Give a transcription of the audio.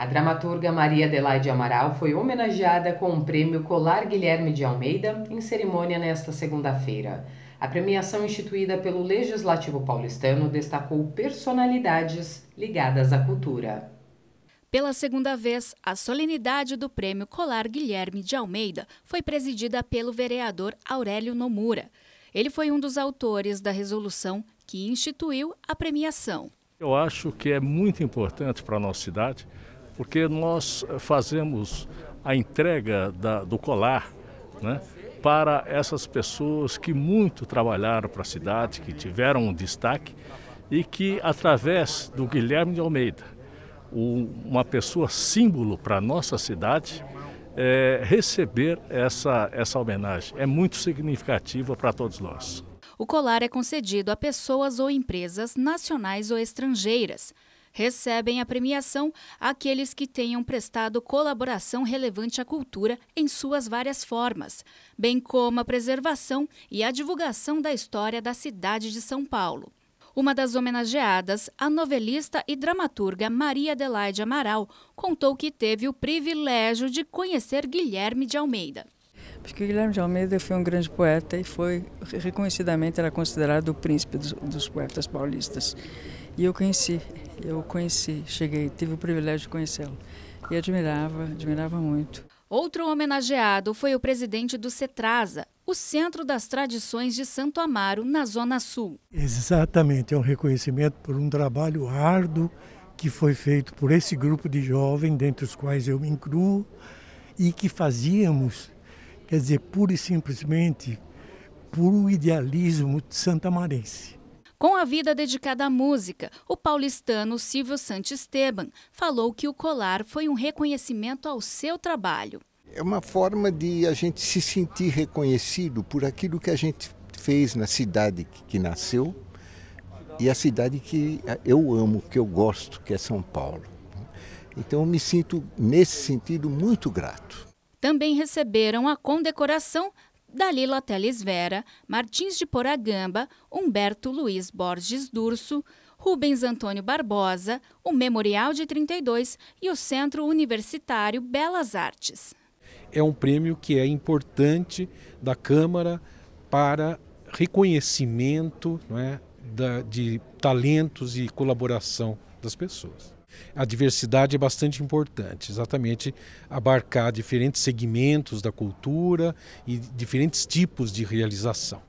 A dramaturga Maria Adelaide Amaral foi homenageada com o prêmio Colar Guilherme de Almeida em cerimônia nesta segunda-feira. A premiação instituída pelo Legislativo Paulistano destacou personalidades ligadas à cultura. Pela segunda vez, a solenidade do Prêmio Colar Guilherme de Almeida foi presidida pelo vereador Aurélio Nomura. Ele foi um dos autores da resolução que instituiu a premiação. Eu acho que é muito importante para a nossa cidade porque nós eh, fazemos a entrega da, do colar né, para essas pessoas que muito trabalharam para a cidade, que tiveram um destaque e que, através do Guilherme de Almeida, o, uma pessoa símbolo para a nossa cidade, é, receber essa, essa homenagem. É muito significativa para todos nós. O colar é concedido a pessoas ou empresas nacionais ou estrangeiras recebem a premiação aqueles que tenham prestado colaboração relevante à cultura em suas várias formas, bem como a preservação e a divulgação da história da cidade de São Paulo. Uma das homenageadas, a novelista e dramaturga Maria Adelaide Amaral, contou que teve o privilégio de conhecer Guilherme de Almeida. Porque Guilherme de Almeida foi um grande poeta e foi reconhecidamente era considerado o príncipe dos, dos poetas paulistas. E eu conheci, eu conheci, cheguei, tive o privilégio de conhecê-lo. E admirava, admirava muito. Outro homenageado foi o presidente do CETRASA, o Centro das Tradições de Santo Amaro, na Zona Sul. Exatamente, é um reconhecimento por um trabalho árduo que foi feito por esse grupo de jovens, dentre os quais eu me incluo, e que fazíamos, quer dizer, pura e simplesmente, por um idealismo santamarense. Com a vida dedicada à música, o paulistano Silvio Santos Esteban falou que o colar foi um reconhecimento ao seu trabalho. É uma forma de a gente se sentir reconhecido por aquilo que a gente fez na cidade que nasceu e a cidade que eu amo, que eu gosto, que é São Paulo. Então eu me sinto, nesse sentido, muito grato. Também receberam a condecoração Dalila Teles Vera, Martins de Poragamba, Humberto Luiz Borges Durso, Rubens Antônio Barbosa, o Memorial de 32 e o Centro Universitário Belas Artes. É um prêmio que é importante da Câmara para reconhecimento não é, da, de talentos e colaboração das pessoas. A diversidade é bastante importante, exatamente abarcar diferentes segmentos da cultura e diferentes tipos de realização.